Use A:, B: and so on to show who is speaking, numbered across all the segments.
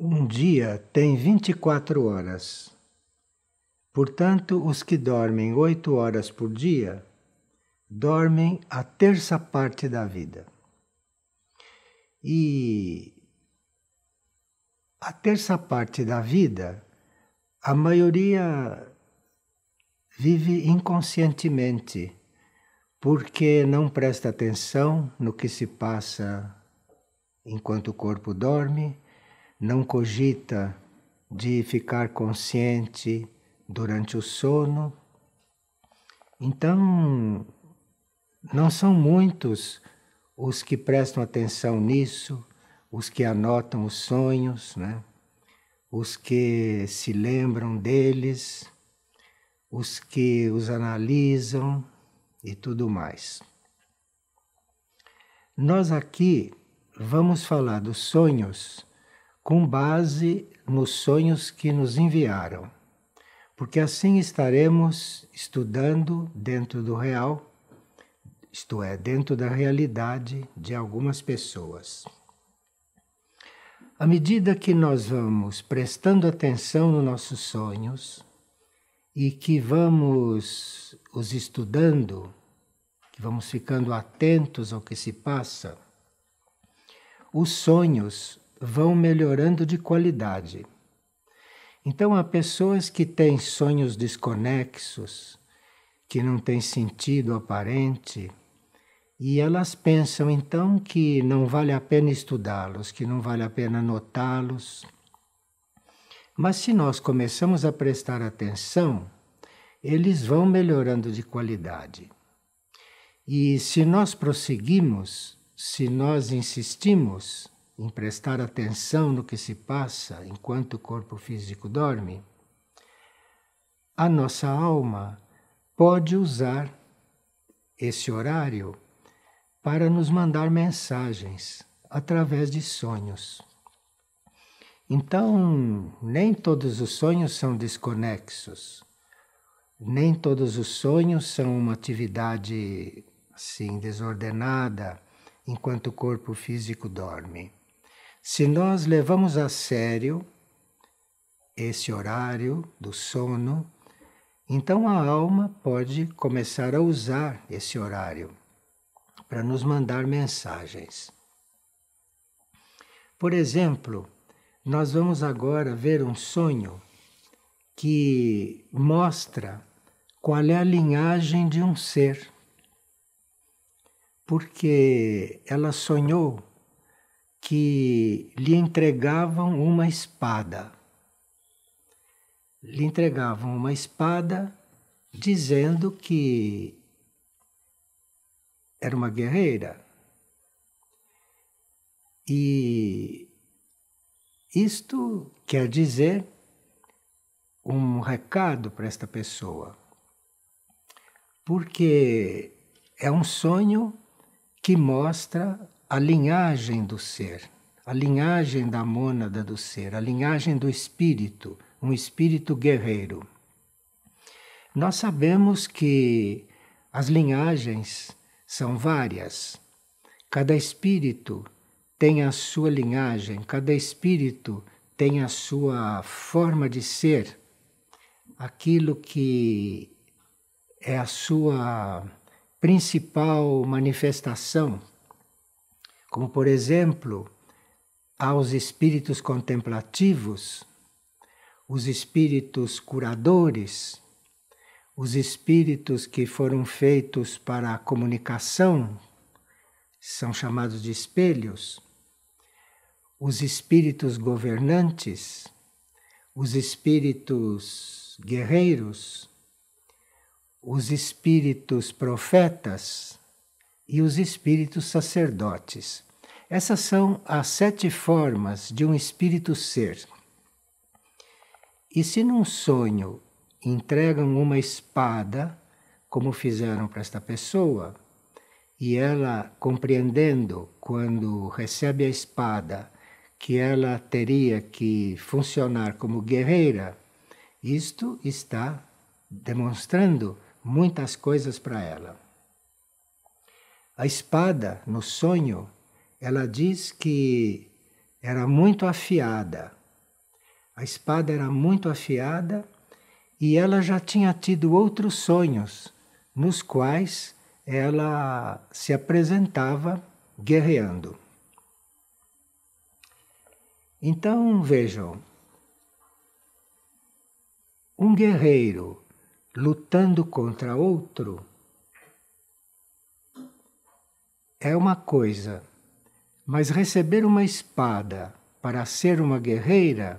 A: Um dia tem 24 horas. Portanto, os que dormem oito horas por dia dormem a terça parte da vida. E a terça parte da vida, a maioria vive inconscientemente, porque não presta atenção no que se passa enquanto o corpo dorme não cogita de ficar consciente durante o sono. Então, não são muitos os que prestam atenção nisso, os que anotam os sonhos, né? os que se lembram deles, os que os analisam e tudo mais. Nós aqui vamos falar dos sonhos com base nos sonhos que nos enviaram, porque assim estaremos estudando dentro do real, isto é, dentro da realidade de algumas pessoas. À medida que nós vamos prestando atenção nos nossos sonhos e que vamos os estudando, que vamos ficando atentos ao que se passa, os sonhos vão melhorando de qualidade. Então, há pessoas que têm sonhos desconexos, que não têm sentido aparente, e elas pensam então que não vale a pena estudá-los, que não vale a pena notá-los. Mas se nós começamos a prestar atenção, eles vão melhorando de qualidade. E se nós prosseguimos, se nós insistimos, em prestar atenção no que se passa enquanto o corpo físico dorme, a nossa alma pode usar esse horário para nos mandar mensagens através de sonhos. Então, nem todos os sonhos são desconexos, nem todos os sonhos são uma atividade assim desordenada enquanto o corpo físico dorme. Se nós levamos a sério esse horário do sono, então a alma pode começar a usar esse horário para nos mandar mensagens. Por exemplo, nós vamos agora ver um sonho que mostra qual é a linhagem de um ser. Porque ela sonhou que lhe entregavam uma espada. Lhe entregavam uma espada dizendo que era uma guerreira. E isto quer dizer um recado para esta pessoa, porque é um sonho que mostra a linhagem do ser, a linhagem da mônada do ser, a linhagem do espírito, um espírito guerreiro. Nós sabemos que as linhagens são várias. Cada espírito tem a sua linhagem, cada espírito tem a sua forma de ser, aquilo que é a sua principal manifestação como por exemplo aos espíritos contemplativos, os espíritos curadores, os espíritos que foram feitos para a comunicação, são chamados de espelhos, os espíritos governantes, os espíritos guerreiros, os espíritos profetas e os espíritos sacerdotes. Essas são as sete formas de um espírito ser. E se num sonho entregam uma espada, como fizeram para esta pessoa, e ela, compreendendo quando recebe a espada que ela teria que funcionar como guerreira, isto está demonstrando muitas coisas para ela. A espada, no sonho, ela diz que era muito afiada. A espada era muito afiada e ela já tinha tido outros sonhos nos quais ela se apresentava guerreando. Então vejam, um guerreiro lutando contra outro é uma coisa, mas receber uma espada para ser uma guerreira,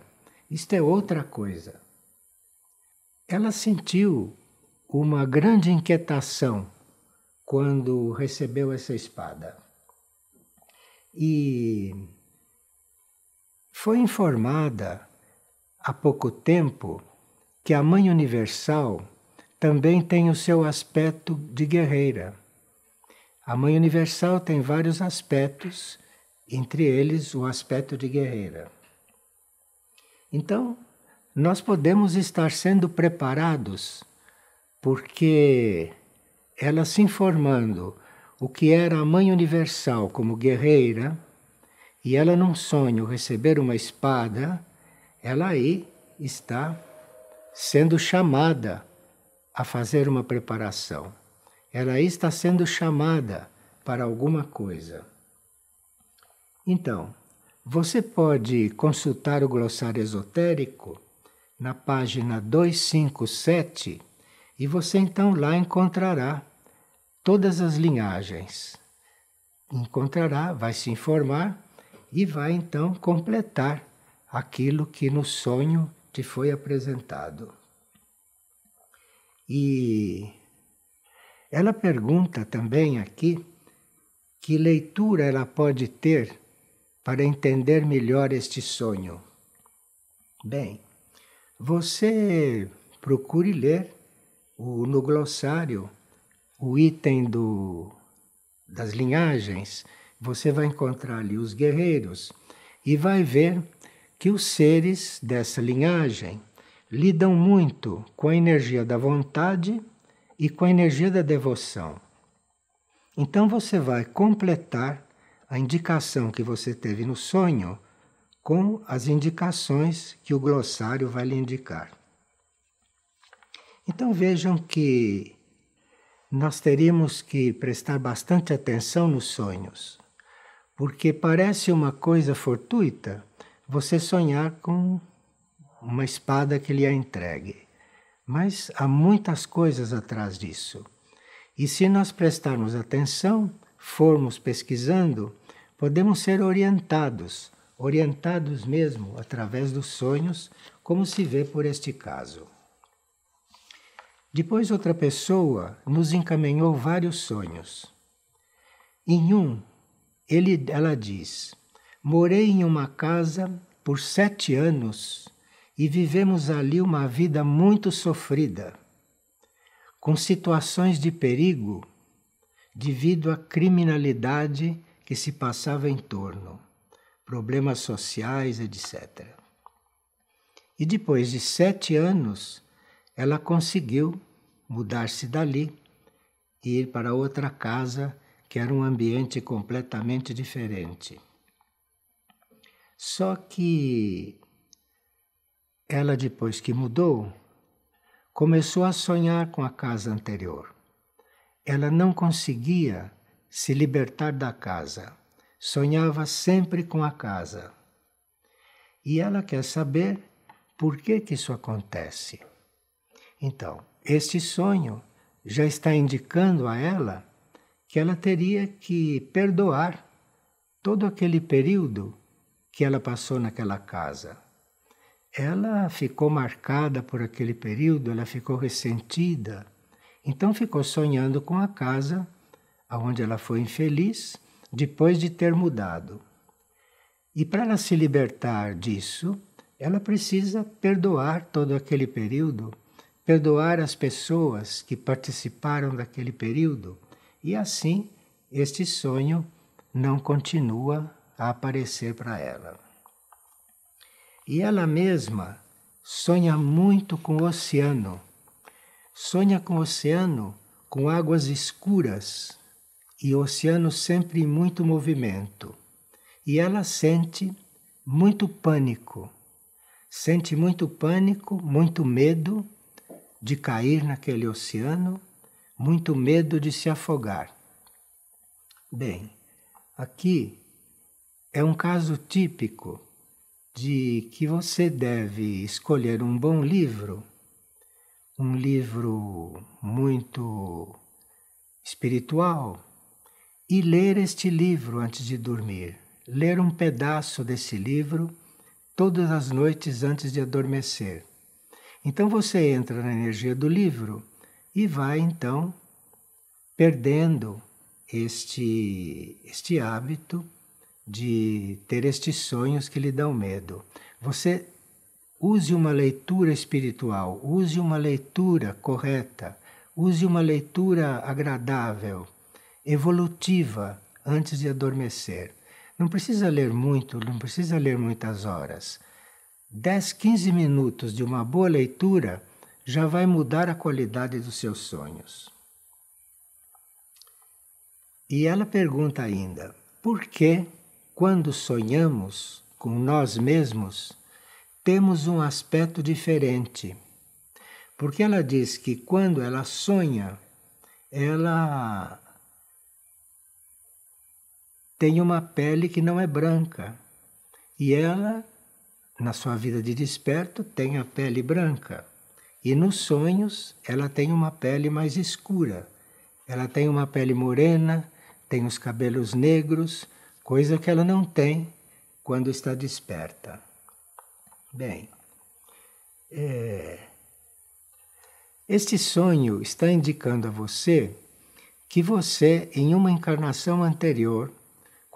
A: isto é outra coisa. Ela sentiu uma grande inquietação quando recebeu essa espada. E foi informada há pouco tempo que a Mãe Universal também tem o seu aspecto de guerreira. A Mãe Universal tem vários aspectos entre eles o aspecto de guerreira. Então, nós podemos estar sendo preparados porque ela se informando o que era a mãe universal como guerreira e ela num sonho receber uma espada, ela aí está sendo chamada a fazer uma preparação. Ela aí está sendo chamada para alguma coisa. Então, você pode consultar o glossário esotérico na página 257 e você então lá encontrará todas as linhagens. Encontrará, vai se informar e vai então completar aquilo que no sonho te foi apresentado. E ela pergunta também aqui que leitura ela pode ter para entender melhor este sonho? Bem, você procure ler o, no glossário o item do, das linhagens, você vai encontrar ali os guerreiros e vai ver que os seres dessa linhagem lidam muito com a energia da vontade e com a energia da devoção. Então você vai completar a indicação que você teve no sonho com as indicações que o glossário vai lhe indicar. Então vejam que nós teríamos que prestar bastante atenção nos sonhos, porque parece uma coisa fortuita você sonhar com uma espada que lhe é entregue, mas há muitas coisas atrás disso. E se nós prestarmos atenção, formos pesquisando, podemos ser orientados, orientados mesmo através dos sonhos, como se vê por este caso. Depois, outra pessoa nos encaminhou vários sonhos. Em um, ele, ela diz: Morei em uma casa por sete anos e vivemos ali uma vida muito sofrida, com situações de perigo devido à criminalidade que se passava em torno, problemas sociais, etc. E depois de sete anos, ela conseguiu mudar-se dali e ir para outra casa que era um ambiente completamente diferente. Só que ela, depois que mudou, começou a sonhar com a casa anterior. Ela não conseguia se libertar da casa. Sonhava sempre com a casa. E ela quer saber por que, que isso acontece. Então, este sonho já está indicando a ela que ela teria que perdoar todo aquele período que ela passou naquela casa. Ela ficou marcada por aquele período, ela ficou ressentida, então ficou sonhando com a casa aonde ela foi infeliz depois de ter mudado. E para ela se libertar disso, ela precisa perdoar todo aquele período, perdoar as pessoas que participaram daquele período, e assim este sonho não continua a aparecer para ela. E ela mesma sonha muito com o oceano. Sonha com o oceano, com águas escuras, e o oceano sempre em muito movimento. E ela sente muito pânico, sente muito pânico, muito medo de cair naquele oceano, muito medo de se afogar. Bem, aqui é um caso típico de que você deve escolher um bom livro, um livro muito espiritual, e ler este livro antes de dormir. Ler um pedaço desse livro todas as noites antes de adormecer. Então você entra na energia do livro e vai então perdendo este, este hábito de ter estes sonhos que lhe dão medo. Você use uma leitura espiritual, use uma leitura correta, use uma leitura agradável evolutiva antes de adormecer. Não precisa ler muito, não precisa ler muitas horas. 10, 15 minutos de uma boa leitura já vai mudar a qualidade dos seus sonhos. E ela pergunta ainda: por que, quando sonhamos com nós mesmos, temos um aspecto diferente? Porque ela diz que quando ela sonha, ela tem uma pele que não é branca. E ela, na sua vida de desperto, tem a pele branca. E nos sonhos, ela tem uma pele mais escura. Ela tem uma pele morena, tem os cabelos negros, coisa que ela não tem quando está desperta. Bem, é... este sonho está indicando a você que você, em uma encarnação anterior,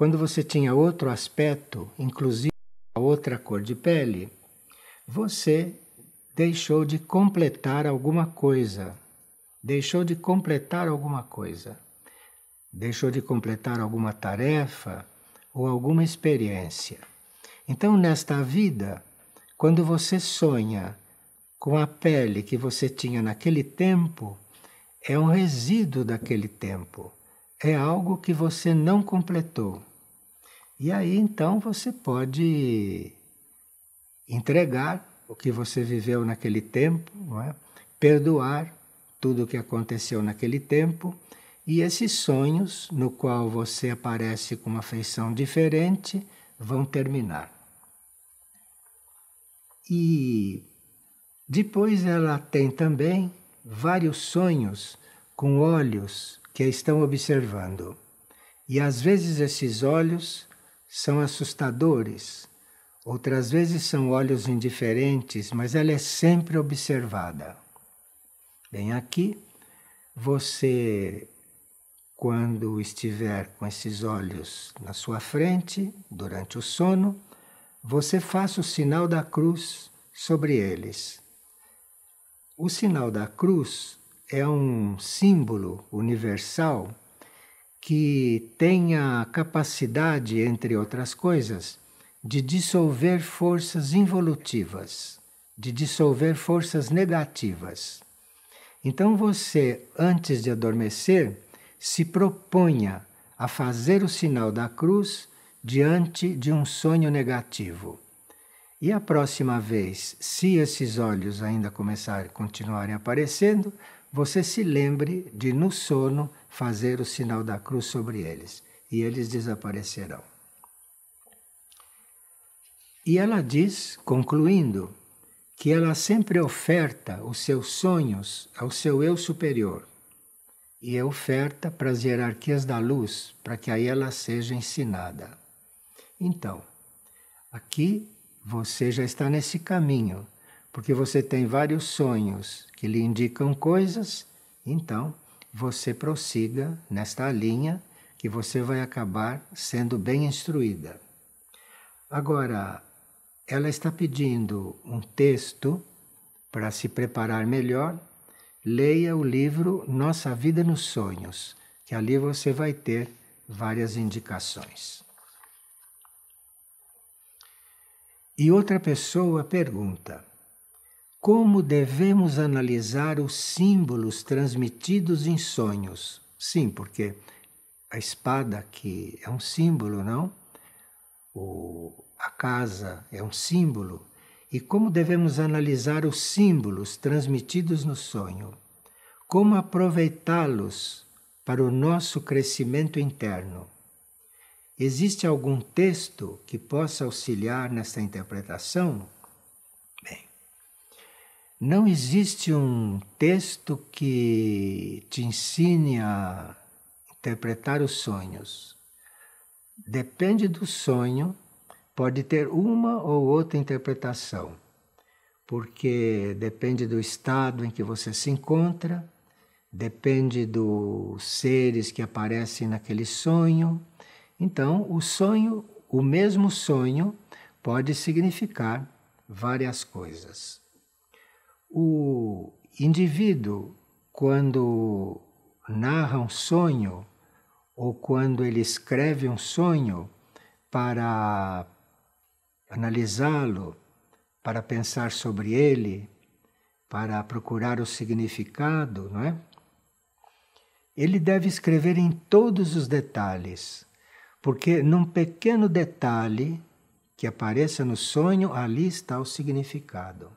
A: quando você tinha outro aspecto, inclusive a outra cor de pele, você deixou de completar alguma coisa. Deixou de completar alguma coisa. Deixou de completar alguma tarefa ou alguma experiência. Então, nesta vida, quando você sonha com a pele que você tinha naquele tempo, é um resíduo daquele tempo, é algo que você não completou. E aí então você pode entregar o que você viveu naquele tempo, é? perdoar tudo o que aconteceu naquele tempo e esses sonhos no qual você aparece com uma feição diferente vão terminar. E depois ela tem também vários sonhos com olhos que a estão observando. E às vezes esses olhos são assustadores. Outras vezes são olhos indiferentes, mas ela é sempre observada. Bem, aqui você, quando estiver com esses olhos na sua frente, durante o sono, você faça o sinal da cruz sobre eles. O sinal da cruz é um símbolo universal que tem a capacidade, entre outras coisas, de dissolver forças involutivas, de dissolver forças negativas. Então você, antes de adormecer, se proponha a fazer o sinal da cruz diante de um sonho negativo. E a próxima vez, se esses olhos ainda começarem continuarem aparecendo, você se lembre de, no sono, fazer o sinal da cruz sobre eles, e eles desaparecerão. E ela diz, concluindo, que ela sempre oferta os seus sonhos ao seu eu superior, e é oferta para as hierarquias da luz, para que aí ela seja ensinada. Então, aqui você já está nesse caminho porque você tem vários sonhos que lhe indicam coisas, então você prossiga nesta linha que você vai acabar sendo bem instruída. Agora, ela está pedindo um texto para se preparar melhor. Leia o livro Nossa Vida nos Sonhos, que ali você vai ter várias indicações. E outra pessoa pergunta como devemos analisar os símbolos transmitidos em sonhos. Sim, porque a espada que é um símbolo, não? O, a casa é um símbolo. E como devemos analisar os símbolos transmitidos no sonho? Como aproveitá-los para o nosso crescimento interno? Existe algum texto que possa auxiliar nesta interpretação? Não existe um texto que te ensine a interpretar os sonhos. Depende do sonho, pode ter uma ou outra interpretação, porque depende do estado em que você se encontra, depende dos seres que aparecem naquele sonho. Então, o sonho, o mesmo sonho, pode significar várias coisas. O indivíduo, quando narra um sonho ou quando ele escreve um sonho para analisá-lo, para pensar sobre ele, para procurar o significado, não é? Ele deve escrever em todos os detalhes, porque num pequeno detalhe que apareça no sonho, ali está o significado.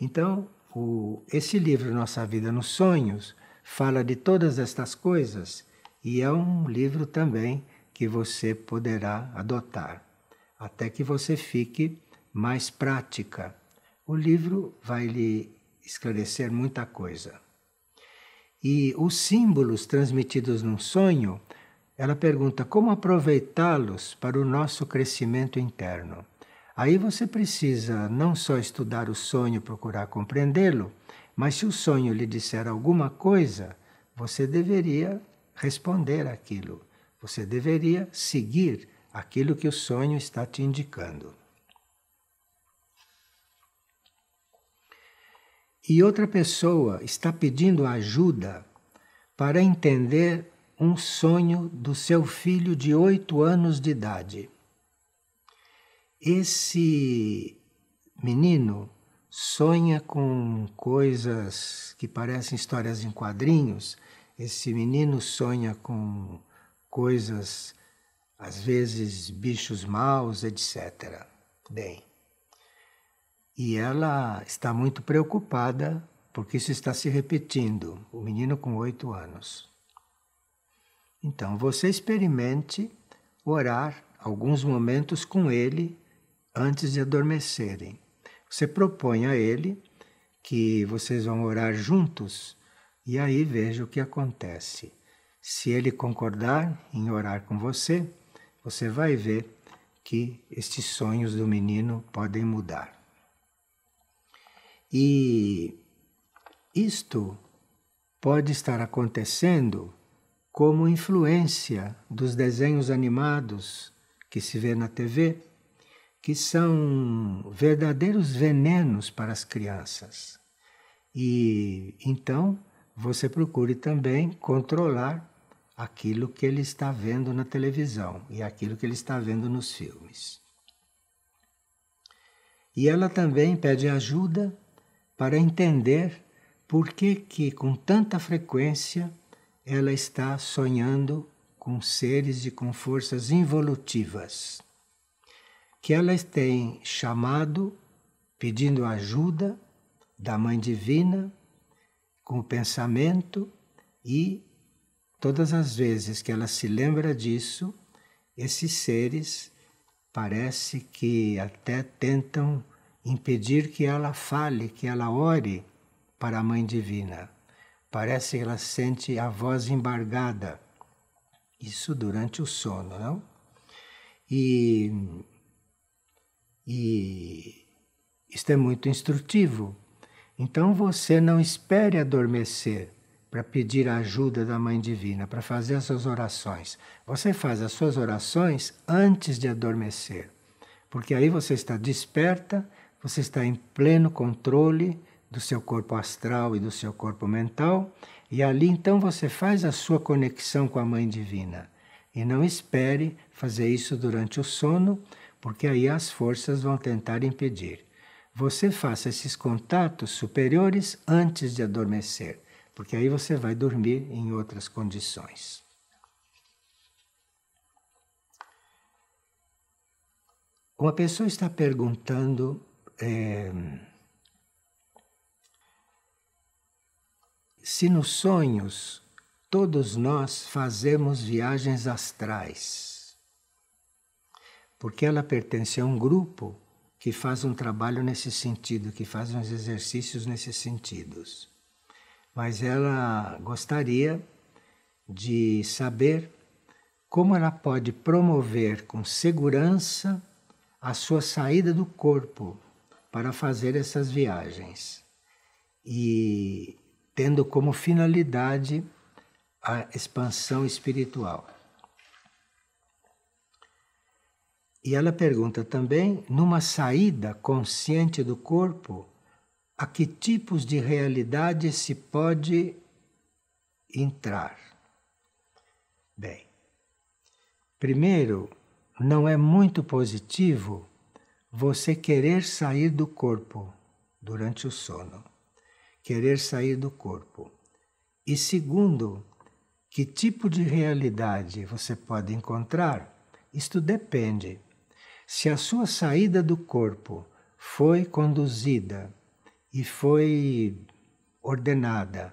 A: Então, o, esse livro Nossa Vida nos Sonhos fala de todas estas coisas e é um livro também que você poderá adotar, até que você fique mais prática. O livro vai lhe esclarecer muita coisa. E os símbolos transmitidos num sonho, ela pergunta como aproveitá-los para o nosso crescimento interno. Aí você precisa não só estudar o sonho, procurar compreendê-lo, mas se o sonho lhe disser alguma coisa, você deveria responder aquilo. Você deveria seguir aquilo que o sonho está te indicando. E outra pessoa está pedindo ajuda para entender um sonho do seu filho de oito anos de idade. Esse menino sonha com coisas que parecem histórias em quadrinhos. Esse menino sonha com coisas, às vezes bichos maus, etc. Bem, e ela está muito preocupada porque isso está se repetindo. O menino com oito anos. Então, você experimente orar alguns momentos com ele antes de adormecerem. Você propõe a ele que vocês vão orar juntos e aí veja o que acontece. Se ele concordar em orar com você, você vai ver que estes sonhos do menino podem mudar. E isto pode estar acontecendo como influência dos desenhos animados que se vê na TV que são verdadeiros venenos para as crianças. E então você procure também controlar aquilo que ele está vendo na televisão e aquilo que ele está vendo nos filmes. E ela também pede ajuda para entender por que que com tanta frequência ela está sonhando com seres e com forças involutivas que elas têm chamado, pedindo ajuda da Mãe Divina, com o pensamento, e todas as vezes que ela se lembra disso, esses seres parece que até tentam impedir que ela fale, que ela ore para a Mãe Divina. Parece que ela sente a voz embargada. Isso durante o sono, não? E e isto é muito instrutivo. Então você não espere adormecer para pedir a ajuda da Mãe Divina, para fazer as suas orações. Você faz as suas orações antes de adormecer, porque aí você está desperta, você está em pleno controle do seu corpo astral e do seu corpo mental, e ali então você faz a sua conexão com a Mãe Divina. E não espere fazer isso durante o sono, porque aí as forças vão tentar impedir. Você faça esses contatos superiores antes de adormecer, porque aí você vai dormir em outras condições. Uma pessoa está perguntando é, se nos sonhos todos nós fazemos viagens astrais porque ela pertence a um grupo que faz um trabalho nesse sentido, que faz uns exercícios nesses sentidos. Mas ela gostaria de saber como ela pode promover com segurança a sua saída do corpo para fazer essas viagens e tendo como finalidade a expansão espiritual. E ela pergunta também, numa saída consciente do corpo, a que tipos de realidade se pode entrar? Bem, primeiro, não é muito positivo você querer sair do corpo durante o sono. Querer sair do corpo. E segundo, que tipo de realidade você pode encontrar? Isto depende se a sua saída do corpo foi conduzida e foi ordenada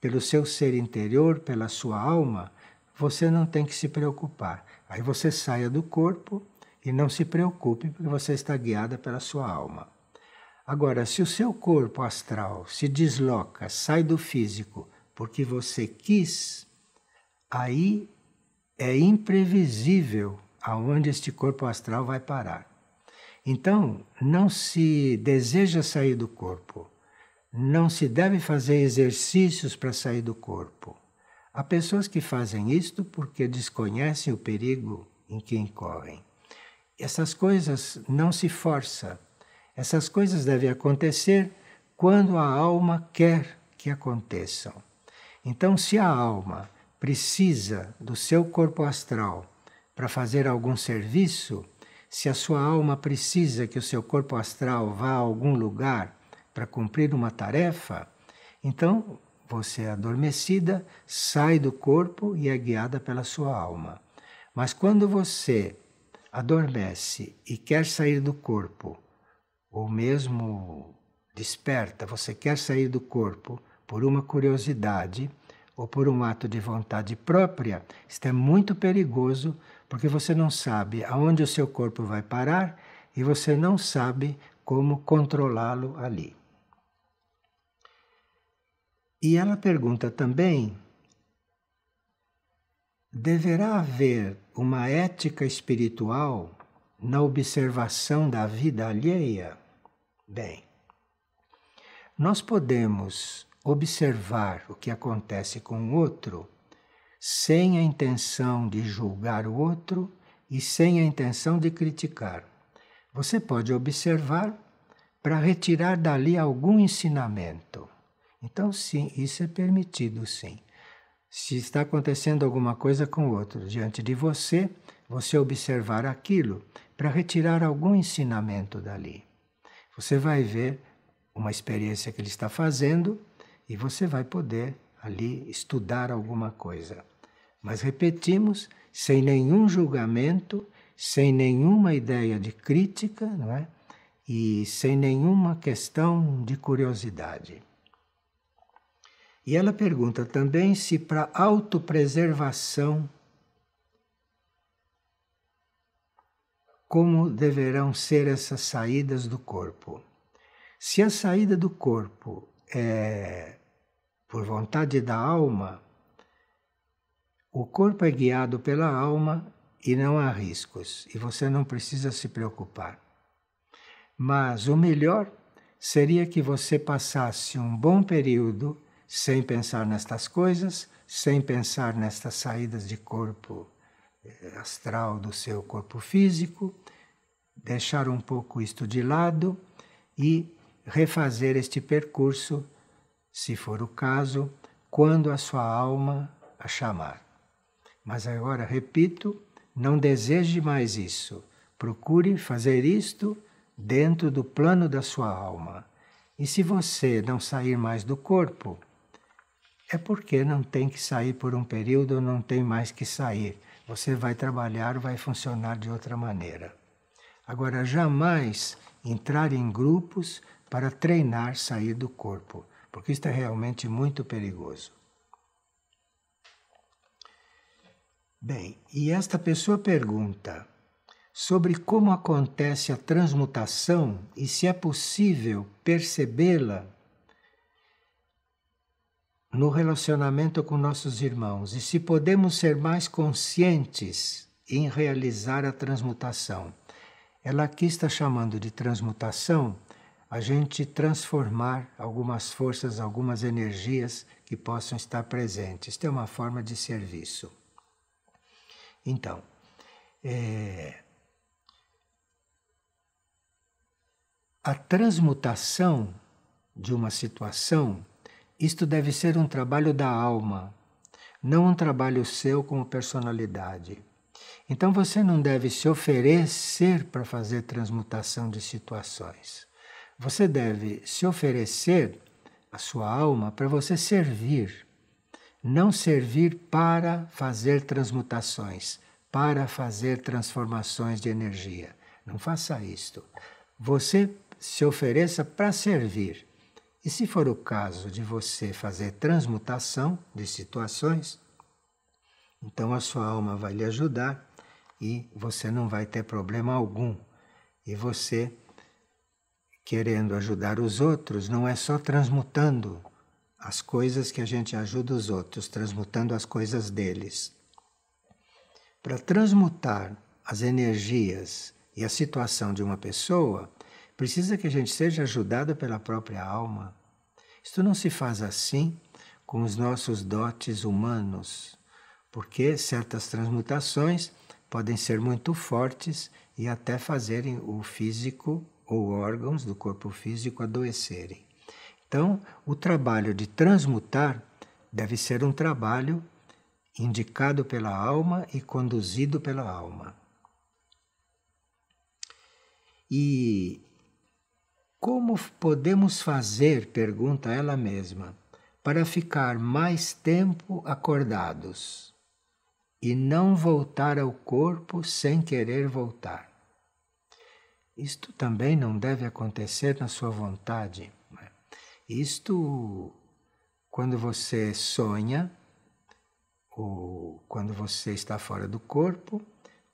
A: pelo seu ser interior, pela sua alma, você não tem que se preocupar. Aí você saia do corpo e não se preocupe, porque você está guiada pela sua alma. Agora, se o seu corpo astral se desloca, sai do físico, porque você quis, aí é imprevisível aonde este corpo astral vai parar. Então, não se deseja sair do corpo, não se deve fazer exercícios para sair do corpo. Há pessoas que fazem isto porque desconhecem o perigo em que incorrem. Essas coisas não se força. Essas coisas devem acontecer quando a alma quer que aconteçam. Então, se a alma precisa do seu corpo astral para fazer algum serviço, se a sua alma precisa que o seu corpo astral vá a algum lugar para cumprir uma tarefa, então você é adormecida, sai do corpo e é guiada pela sua alma. Mas quando você adormece e quer sair do corpo, ou mesmo desperta, você quer sair do corpo por uma curiosidade ou por um ato de vontade própria, isto é muito perigoso porque você não sabe aonde o seu corpo vai parar e você não sabe como controlá-lo ali. E ela pergunta também: deverá haver uma ética espiritual na observação da vida alheia? Bem, nós podemos observar o que acontece com o outro sem a intenção de julgar o outro e sem a intenção de criticar. Você pode observar para retirar dali algum ensinamento. Então, sim, isso é permitido, sim. Se está acontecendo alguma coisa com o outro diante de você, você observar aquilo para retirar algum ensinamento dali. Você vai ver uma experiência que ele está fazendo e você vai poder ali estudar alguma coisa. Mas repetimos, sem nenhum julgamento, sem nenhuma ideia de crítica, não é? E sem nenhuma questão de curiosidade. E ela pergunta também se para autopreservação como deverão ser essas saídas do corpo. Se a saída do corpo é por vontade da alma, o corpo é guiado pela alma e não há riscos, e você não precisa se preocupar. Mas o melhor seria que você passasse um bom período sem pensar nestas coisas, sem pensar nestas saídas de corpo eh, astral do seu corpo físico, deixar um pouco isto de lado e refazer este percurso, se for o caso, quando a sua alma a chamar. Mas agora, repito, não deseje mais isso. Procure fazer isto dentro do plano da sua alma. E se você não sair mais do corpo, é porque não tem que sair por um período, não tem mais que sair. Você vai trabalhar, vai funcionar de outra maneira. Agora, jamais entrar em grupos para treinar sair do corpo, porque isto é realmente muito perigoso. Bem, e esta pessoa pergunta sobre como acontece a transmutação e se é possível percebê-la no relacionamento com nossos irmãos e se podemos ser mais conscientes em realizar a transmutação. Ela aqui está chamando de transmutação a gente transformar algumas forças, algumas energias que possam estar presentes. Tem é uma forma de serviço. Então, é, a transmutação de uma situação, isto deve ser um trabalho da alma, não um trabalho seu como personalidade. Então você não deve se oferecer para fazer transmutação de situações. Você deve se oferecer a sua alma para você servir não servir para fazer transmutações, para fazer transformações de energia. Não faça isto. Você se ofereça para servir. E se for o caso de você fazer transmutação de situações, então a sua alma vai lhe ajudar e você não vai ter problema algum. E você, querendo ajudar os outros, não é só transmutando as coisas que a gente ajuda os outros, transmutando as coisas deles. Para transmutar as energias e a situação de uma pessoa, precisa que a gente seja ajudado pela própria alma. Isto não se faz assim com os nossos dotes humanos, porque certas transmutações podem ser muito fortes e até fazerem o físico ou órgãos do corpo físico adoecerem. Então, o trabalho de transmutar deve ser um trabalho indicado pela alma e conduzido pela alma. E como podemos fazer, pergunta ela mesma, para ficar mais tempo acordados e não voltar ao corpo sem querer voltar? Isto também não deve acontecer na sua vontade. Isto quando você sonha ou quando você está fora do corpo,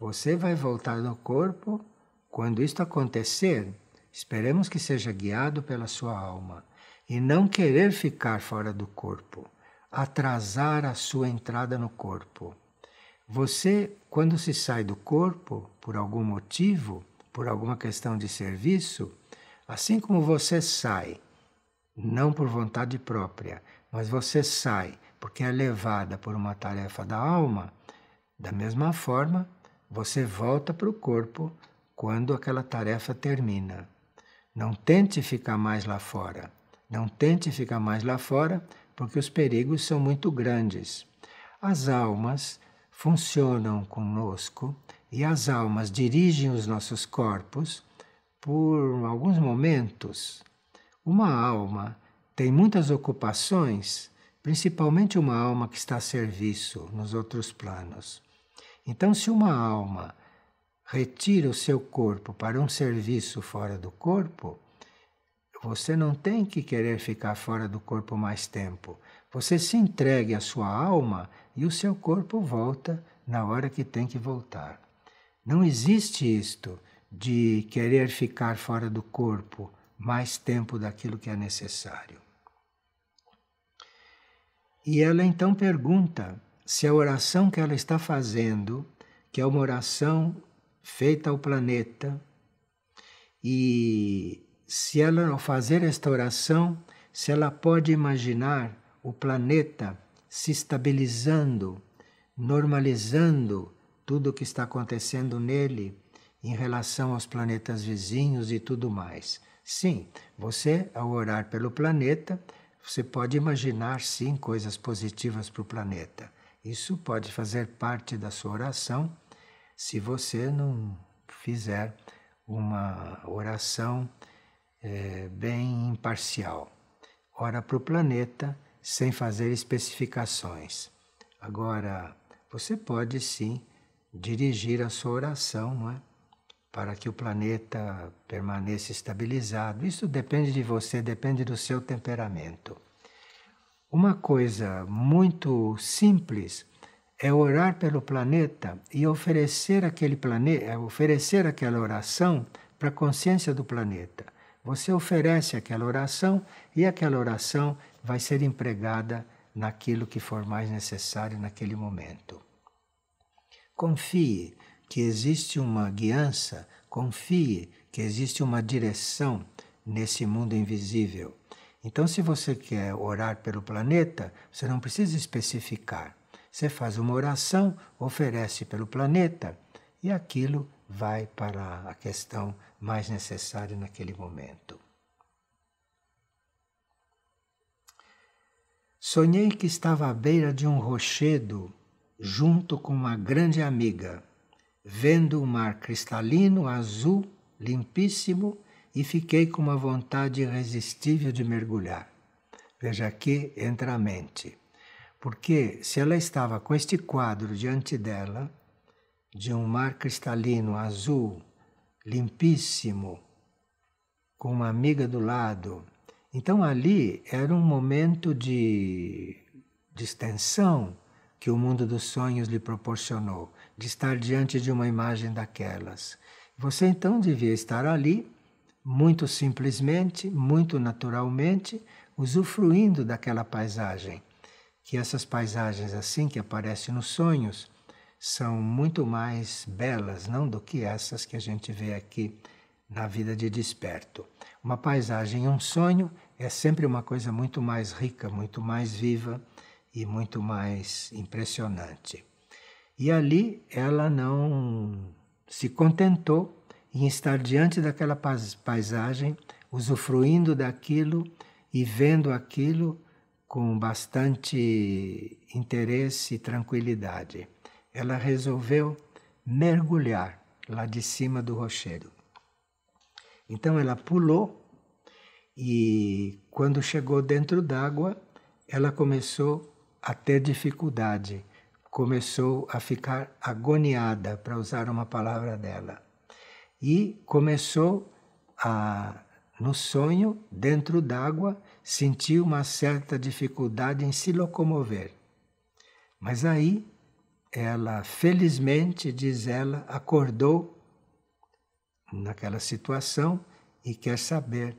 A: você vai voltar ao corpo quando isto acontecer. Esperemos que seja guiado pela sua alma e não querer ficar fora do corpo, atrasar a sua entrada no corpo. Você, quando se sai do corpo por algum motivo, por alguma questão de serviço, assim como você sai não por vontade própria, mas você sai porque é levada por uma tarefa da alma, da mesma forma, você volta para o corpo quando aquela tarefa termina. Não tente ficar mais lá fora. Não tente ficar mais lá fora, porque os perigos são muito grandes. As almas funcionam conosco e as almas dirigem os nossos corpos por alguns momentos, uma alma tem muitas ocupações, principalmente uma alma que está a serviço nos outros planos. Então, se uma alma retira o seu corpo para um serviço fora do corpo, você não tem que querer ficar fora do corpo mais tempo. Você se entregue à sua alma e o seu corpo volta na hora que tem que voltar. Não existe isto de querer ficar fora do corpo mais tempo daquilo que é necessário. E ela então pergunta se a oração que ela está fazendo, que é uma oração feita ao planeta, e se ela, ao fazer esta oração, se ela pode imaginar o planeta se estabilizando, normalizando tudo o que está acontecendo nele em relação aos planetas vizinhos e tudo mais. Sim, você, ao orar pelo planeta, você pode imaginar sim coisas positivas para o planeta. Isso pode fazer parte da sua oração se você não fizer uma oração é, bem imparcial. Ora para o planeta sem fazer especificações. Agora, você pode sim dirigir a sua oração não é? para que o planeta permaneça estabilizado. Isso depende de você, depende do seu temperamento. Uma coisa muito simples é orar pelo planeta e oferecer aquele planeta, é, oferecer aquela oração para a consciência do planeta. Você oferece aquela oração e aquela oração vai ser empregada naquilo que for mais necessário naquele momento. Confie que existe uma guiança, confie que existe uma direção nesse mundo invisível. Então, se você quer orar pelo planeta, você não precisa especificar. Você faz uma oração, oferece pelo planeta e aquilo vai para a questão mais necessária naquele momento. Sonhei que estava à beira de um rochedo junto com uma grande amiga vendo o mar cristalino, azul, limpíssimo, e fiquei com uma vontade irresistível de mergulhar. Veja aqui entra a mente. Porque se ela estava com este quadro diante dela, de um mar cristalino, azul, limpíssimo, com uma amiga do lado, então ali era um momento de distensão que o mundo dos sonhos lhe proporcionou de estar diante de uma imagem daquelas. Você então devia estar ali, muito simplesmente, muito naturalmente, usufruindo daquela paisagem. Que essas paisagens assim que aparecem nos sonhos são muito mais belas, não do que essas que a gente vê aqui na vida de desperto. Uma paisagem, um sonho é sempre uma coisa muito mais rica, muito mais viva e muito mais impressionante. E ali ela não se contentou em estar diante daquela paisagem, usufruindo daquilo e vendo aquilo com bastante interesse e tranquilidade. Ela resolveu mergulhar lá de cima do rochedo. Então ela pulou e quando chegou dentro d'água, ela começou a ter dificuldade começou a ficar agoniada, para usar uma palavra dela. E começou a, no sonho, dentro d'água, sentir uma certa dificuldade em se locomover. Mas aí, ela, felizmente, diz ela, acordou naquela situação e quer saber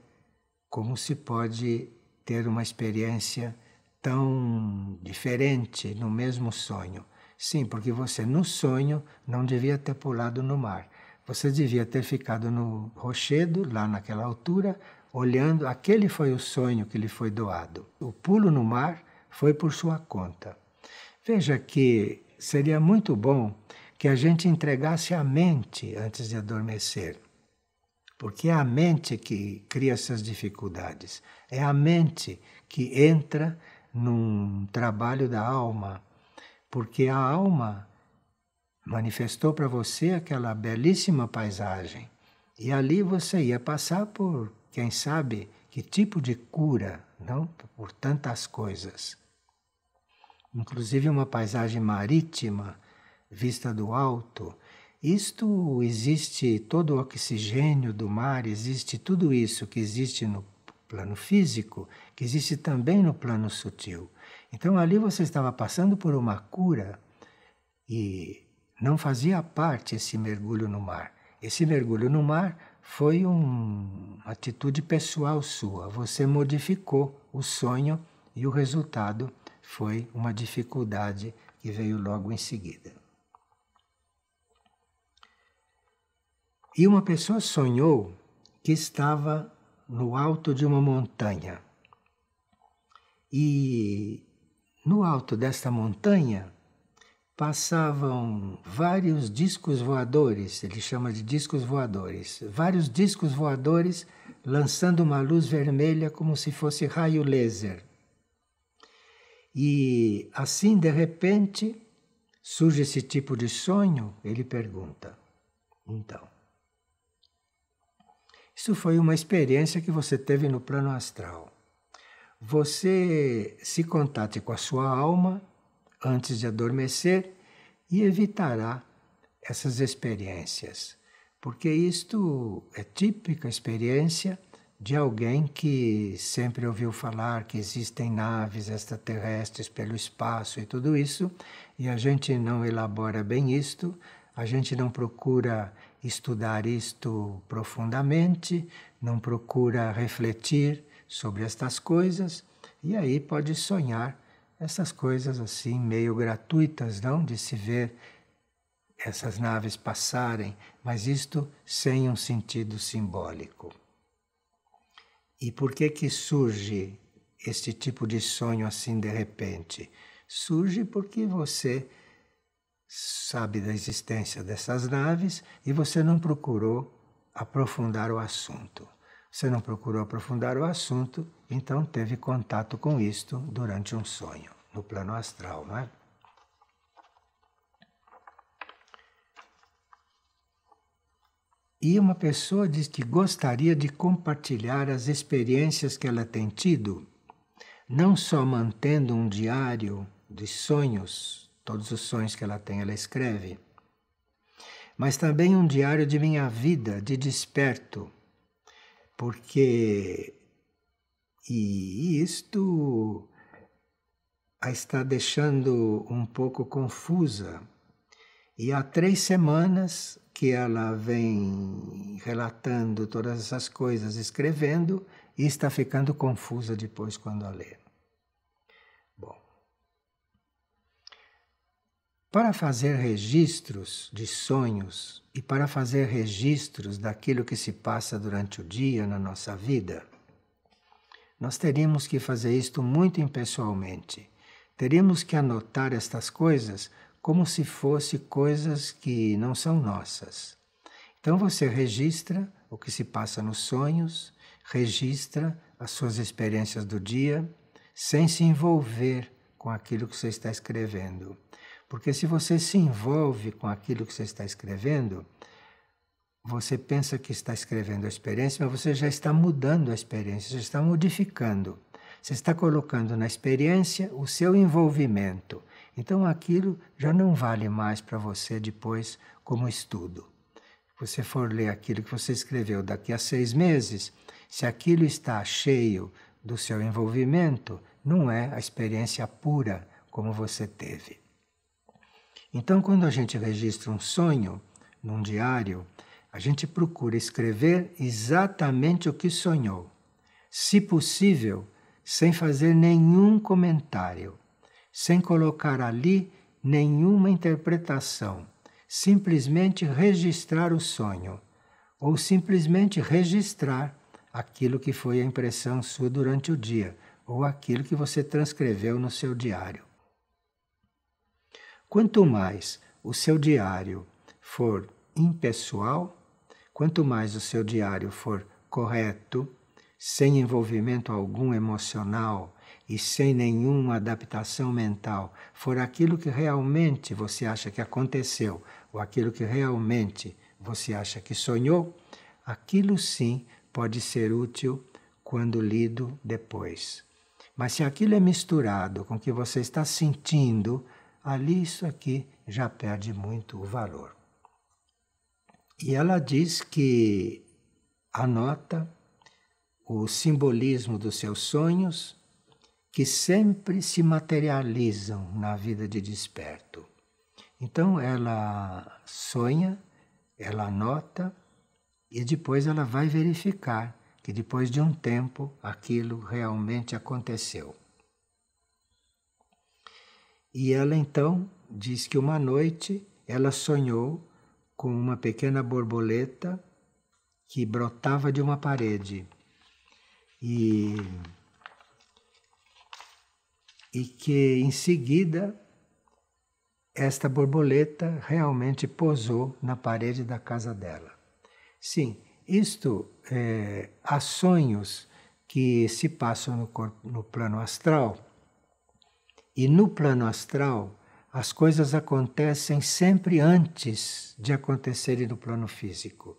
A: como se pode ter uma experiência tão diferente no mesmo sonho. Sim, porque você no sonho não devia ter pulado no mar. Você devia ter ficado no rochedo, lá naquela altura, olhando. Aquele foi o sonho que lhe foi doado. O pulo no mar foi por sua conta. Veja que seria muito bom que a gente entregasse a mente antes de adormecer. Porque é a mente que cria essas dificuldades. É a mente que entra num trabalho da alma, porque a alma manifestou para você aquela belíssima paisagem. E ali você ia passar por, quem sabe, que tipo de cura, não? Por tantas coisas. Inclusive uma paisagem marítima, vista do alto. Isto existe todo o oxigênio do mar, existe tudo isso que existe no plano físico, que existe também no plano sutil. Então ali você estava passando por uma cura e não fazia parte esse mergulho no mar. Esse mergulho no mar foi um, uma atitude pessoal sua. Você modificou o sonho e o resultado foi uma dificuldade que veio logo em seguida. E uma pessoa sonhou que estava no alto de uma montanha. E no alto desta montanha passavam vários discos voadores, ele chama de discos voadores, vários discos voadores lançando uma luz vermelha como se fosse raio laser. E assim, de repente, surge esse tipo de sonho, ele pergunta. Então, isso foi uma experiência que você teve no plano astral. Você se contate com a sua alma antes de adormecer e evitará essas experiências, porque isto é típica experiência de alguém que sempre ouviu falar que existem naves extraterrestres pelo espaço e tudo isso, e a gente não elabora bem isto, a gente não procura estudar isto profundamente, não procura refletir sobre estas coisas e aí pode sonhar essas coisas assim meio gratuitas, não de se ver essas naves passarem, mas isto sem um sentido simbólico. E por que que surge este tipo de sonho assim de repente? Surge porque você sabe da existência dessas naves e você não procurou aprofundar o assunto. Você não procurou aprofundar o assunto, então teve contato com isto durante um sonho, no plano astral, não é? E uma pessoa diz que gostaria de compartilhar as experiências que ela tem tido, não só mantendo um diário de sonhos Todos os sonhos que ela tem, ela escreve. Mas também um diário de minha vida, de desperto, porque e isto a está deixando um pouco confusa. E há três semanas que ela vem relatando todas essas coisas, escrevendo, e está ficando confusa depois quando a lê. Para fazer registros de sonhos e para fazer registros daquilo que se passa durante o dia na nossa vida, nós teríamos que fazer isto muito impessoalmente. Teríamos que anotar estas coisas como se fossem coisas que não são nossas. Então você registra o que se passa nos sonhos, registra as suas experiências do dia, sem se envolver com aquilo que você está escrevendo. Porque se você se envolve com aquilo que você está escrevendo, você pensa que está escrevendo a experiência, mas você já está mudando a experiência, você está modificando. Você está colocando na experiência o seu envolvimento. Então aquilo já não vale mais para você depois como estudo. Se você for ler aquilo que você escreveu daqui a seis meses, se aquilo está cheio do seu envolvimento, não é a experiência pura como você teve. Então, quando a gente registra um sonho num diário, a gente procura escrever exatamente o que sonhou, se possível, sem fazer nenhum comentário, sem colocar ali nenhuma interpretação, simplesmente registrar o sonho ou simplesmente registrar aquilo que foi a impressão sua durante o dia ou aquilo que você transcreveu no seu diário. Quanto mais o seu diário for impessoal, quanto mais o seu diário for correto, sem envolvimento algum emocional e sem nenhuma adaptação mental, for aquilo que realmente você acha que aconteceu ou aquilo que realmente você acha que sonhou, aquilo sim pode ser útil quando lido depois. Mas se aquilo é misturado com o que você está sentindo ali isso aqui já perde muito o valor. E ela diz que anota o simbolismo dos seus sonhos que sempre se materializam na vida de desperto. Então ela sonha, ela anota e depois ela vai verificar que depois de um tempo aquilo realmente aconteceu. E ela então diz que uma noite ela sonhou com uma pequena borboleta que brotava de uma parede e, e que em seguida esta borboleta realmente posou na parede da casa dela. Sim, isto é, há sonhos que se passam no, corpo, no plano astral e no plano astral, as coisas acontecem sempre antes de acontecerem no plano físico.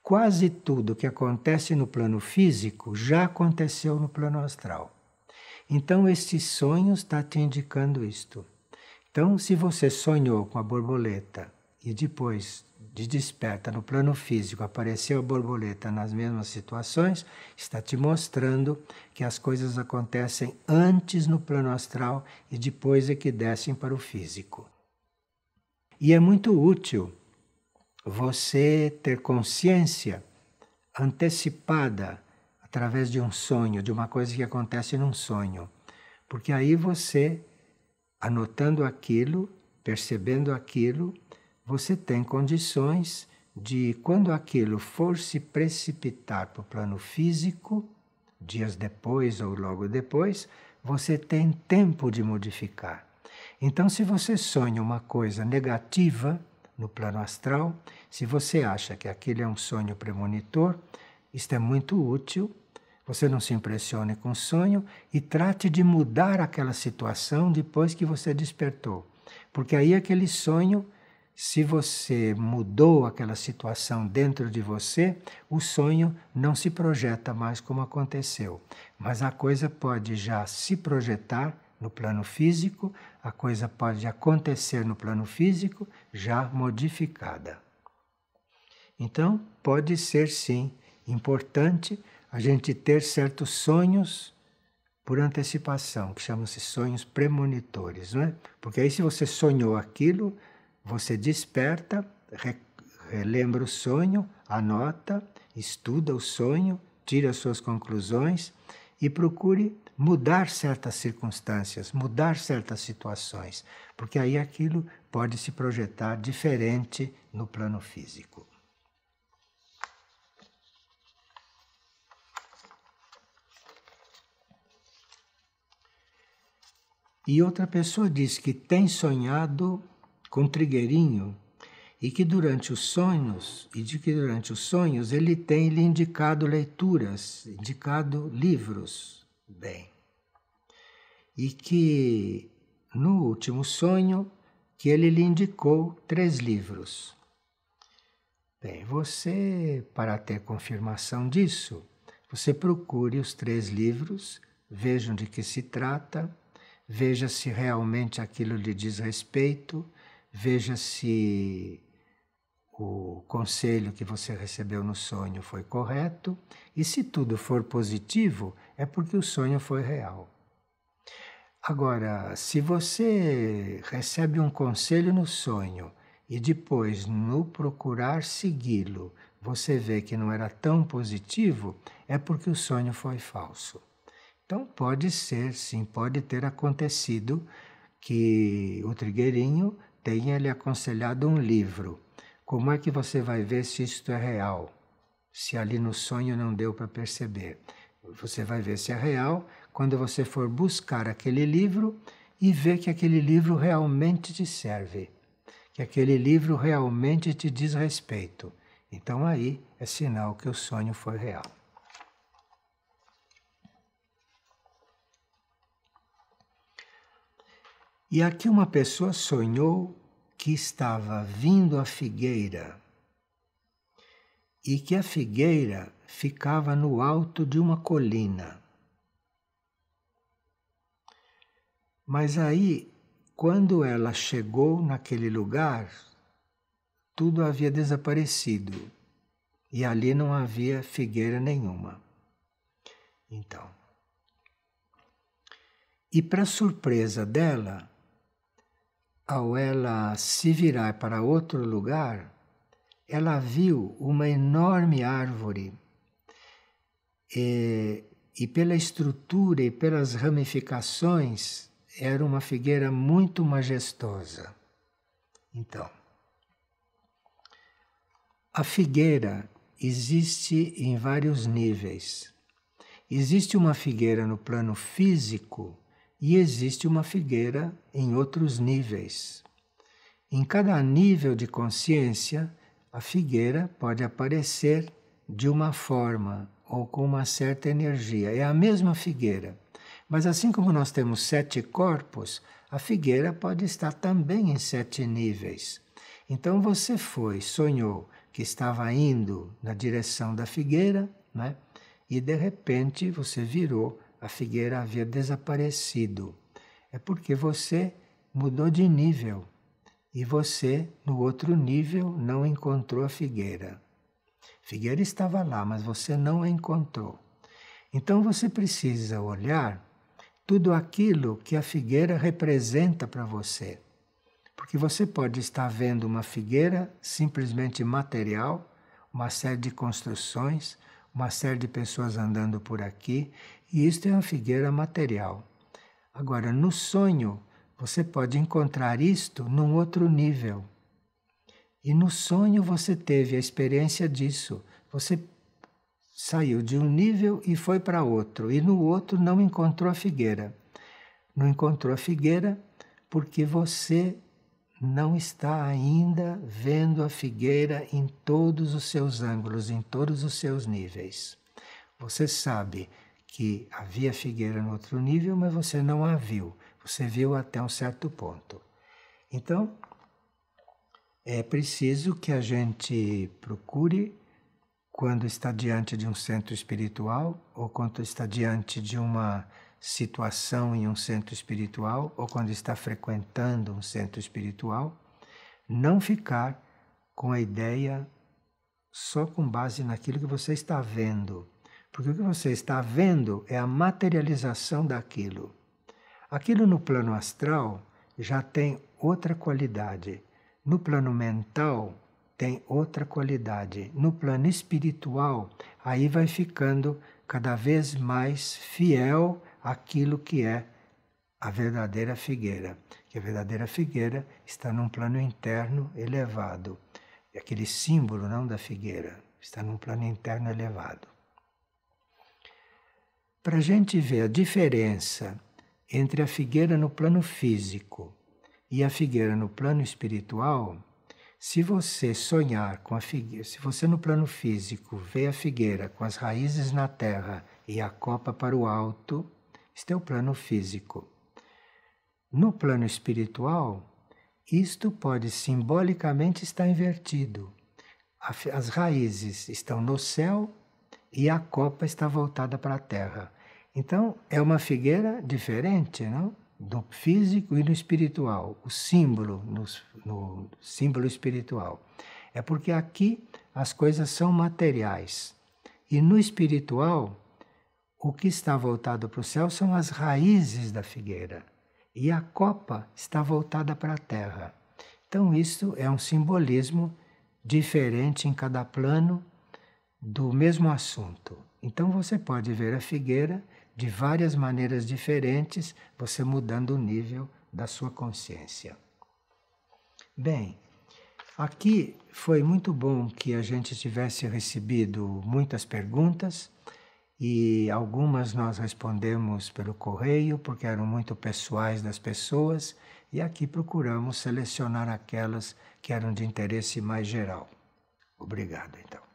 A: Quase tudo que acontece no plano físico já aconteceu no plano astral. Então, este sonho está te indicando isto. Então, se você sonhou com a borboleta e depois de desperta no plano físico apareceu a borboleta nas mesmas situações, está te mostrando que as coisas acontecem antes no plano astral e depois é que descem para o físico. E é muito útil você ter consciência antecipada através de um sonho, de uma coisa que acontece num sonho. Porque aí você, anotando aquilo, percebendo aquilo, você tem condições de, quando aquilo for se precipitar para o plano físico, dias depois ou logo depois, você tem tempo de modificar. Então, se você sonha uma coisa negativa no plano astral, se você acha que aquilo é um sonho premonitor, isto é muito útil. Você não se impressione com o sonho e trate de mudar aquela situação depois que você despertou. Porque aí aquele sonho se você mudou aquela situação dentro de você, o sonho não se projeta mais como aconteceu. Mas a coisa pode já se projetar no plano físico, a coisa pode acontecer no plano físico já modificada. Então, pode ser sim importante a gente ter certos sonhos por antecipação, que chamam-se sonhos premonitores, não é? Porque aí, se você sonhou aquilo, você desperta, relembra o sonho, anota, estuda o sonho, tira suas conclusões e procure mudar certas circunstâncias, mudar certas situações, porque aí aquilo pode se projetar diferente no plano físico. E outra pessoa diz que tem sonhado com trigueirinho, e que durante os sonhos, e de que durante os sonhos ele tem lhe indicado leituras, indicado livros. Bem. E que no último sonho que ele lhe indicou três livros. Bem, você, para ter confirmação disso, você procure os três livros, vejam de que se trata, veja se realmente aquilo lhe diz respeito, Veja se o conselho que você recebeu no sonho foi correto e se tudo for positivo, é porque o sonho foi real. Agora, se você recebe um conselho no sonho e depois, no procurar segui-lo, você vê que não era tão positivo, é porque o sonho foi falso. Então, pode ser, sim, pode ter acontecido que o trigueirinho tenha lhe aconselhado um livro. Como é que você vai ver se isto é real? Se ali no sonho não deu para perceber. Você vai ver se é real quando você for buscar aquele livro e ver que aquele livro realmente te serve, que aquele livro realmente te diz respeito. Então aí é sinal que o sonho foi real. E aqui uma pessoa sonhou que estava vindo a figueira e que a figueira ficava no alto de uma colina. Mas aí, quando ela chegou naquele lugar, tudo havia desaparecido e ali não havia figueira nenhuma. Então, e para surpresa dela, ao ela se virar para outro lugar, ela viu uma enorme árvore. E, e pela estrutura e pelas ramificações, era uma figueira muito majestosa. Então, a figueira existe em vários níveis. Existe uma figueira no plano físico e existe uma figueira em outros níveis. Em cada nível de consciência, a figueira pode aparecer de uma forma ou com uma certa energia. É a mesma figueira. Mas assim como nós temos sete corpos, a figueira pode estar também em sete níveis. Então você foi, sonhou que estava indo na direção da figueira, né? E de repente você virou a figueira havia desaparecido. É porque você mudou de nível e você, no outro nível, não encontrou a figueira. A figueira estava lá, mas você não a encontrou. Então você precisa olhar tudo aquilo que a figueira representa para você. Porque você pode estar vendo uma figueira simplesmente material, uma série de construções, uma série de pessoas andando por aqui, e isto é uma figueira material. Agora, no sonho, você pode encontrar isto num outro nível. E no sonho você teve a experiência disso. Você saiu de um nível e foi para outro, e no outro não encontrou a figueira. Não encontrou a figueira porque você não está ainda vendo a figueira em todos os seus ângulos, em todos os seus níveis. Você sabe que havia figueira no outro nível, mas você não a viu. Você viu até um certo ponto. Então, é preciso que a gente procure, quando está diante de um centro espiritual ou quando está diante de uma situação em um centro espiritual ou quando está frequentando um centro espiritual, não ficar com a ideia só com base naquilo que você está vendo. Porque o que você está vendo é a materialização daquilo. Aquilo no plano astral já tem outra qualidade. No plano mental tem outra qualidade. No plano espiritual, aí vai ficando cada vez mais fiel aquilo que é a verdadeira figueira. Que a verdadeira figueira está num plano interno elevado. É aquele símbolo não da figueira, está num plano interno elevado. Para a gente ver a diferença entre a figueira no plano físico e a figueira no plano espiritual, se você sonhar com a figueira, se você no plano físico vê a figueira com as raízes na terra e a copa para o alto, este é o plano físico. No plano espiritual, isto pode simbolicamente estar invertido. As raízes estão no céu e a copa está voltada para a terra. Então, é uma figueira diferente, não? Do físico e do espiritual, o símbolo no, no símbolo espiritual. É porque aqui as coisas são materiais e no espiritual o que está voltado para o céu são as raízes da figueira e a copa está voltada para a terra. Então, isso é um simbolismo diferente em cada plano do mesmo assunto. Então, você pode ver a figueira de várias maneiras diferentes, você mudando o nível da sua consciência. Bem, aqui foi muito bom que a gente tivesse recebido muitas perguntas e algumas nós respondemos pelo correio, porque eram muito pessoais das pessoas, e aqui procuramos selecionar aquelas que eram de interesse mais geral. Obrigado, então.